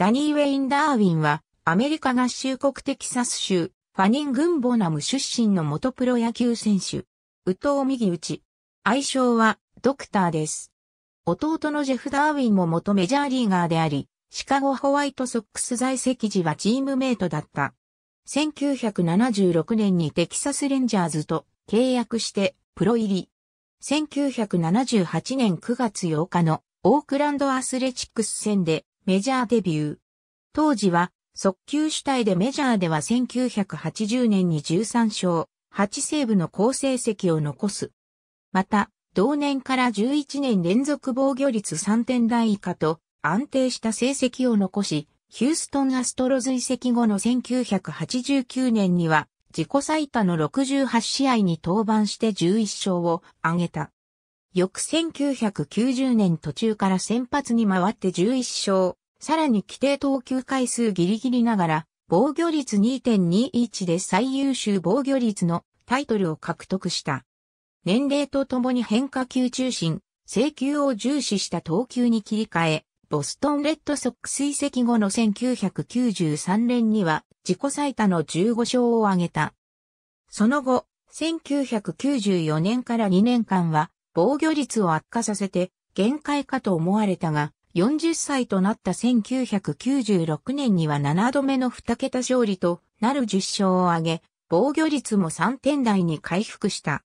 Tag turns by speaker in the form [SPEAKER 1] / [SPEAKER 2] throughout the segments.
[SPEAKER 1] ダニー・ウェイン・ダーウィンは、アメリカ合衆国テキサス州、ファニングン・ボナム出身の元プロ野球選手。右藤右打愛称は、ドクターです。弟のジェフ・ダーウィンも元メジャーリーガーであり、シカゴホワイトソックス在籍時はチームメイトだった。1976年にテキサスレンジャーズと契約してプロ入り。1978年9月8日のオークランドアスレチックス戦でメジャーデビュー。当時は、速球主体でメジャーでは1980年に13勝、8セーブの好成績を残す。また、同年から11年連続防御率3点台以下と安定した成績を残し、ヒューストンアストロズ移籍後の1989年には自己最多の68試合に登板して11勝を挙げた。翌1990年途中から先発に回って11勝、さらに規定投球回数ギリギリながら、防御率2.21で最優秀防御率のタイトルを獲得した。年齢とともに変化球中心、請球を重視した投球に切り替え、ボストンレッドソックス移籍後の1993年には自己最多の15勝を挙げた。その後、1994年から2年間は防御率を悪化させて限界かと思われたが、40歳となった1996年には7度目の2桁勝利となる10勝を挙げ、防御率も3点台に回復した。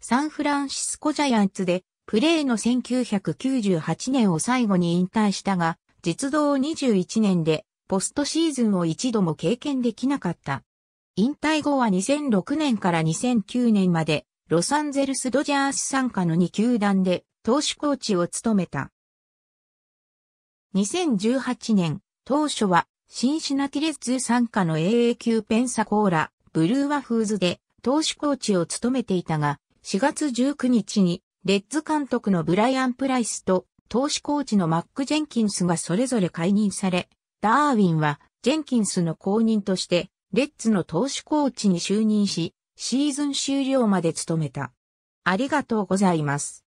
[SPEAKER 1] サンフランシスコジャイアンツでプレーの1998年を最後に引退したが、実動21年でポストシーズンを一度も経験できなかった。引退後は2006年から2009年までロサンゼルスドジャース参加の2球団で投手コーチを務めた。2018年、当初はシンシナティレッズ参加の AA 級ペンサコーラ、ブルーワフーズで投手コーチを務めていたが、4月19日にレッズ監督のブライアン・プライスと投手コーチのマック・ジェンキンスがそれぞれ解任され、ダーウィンはジェンキンスの後任としてレッズの投手コーチに就任し、シーズン終了まで務めた。ありがとうございます。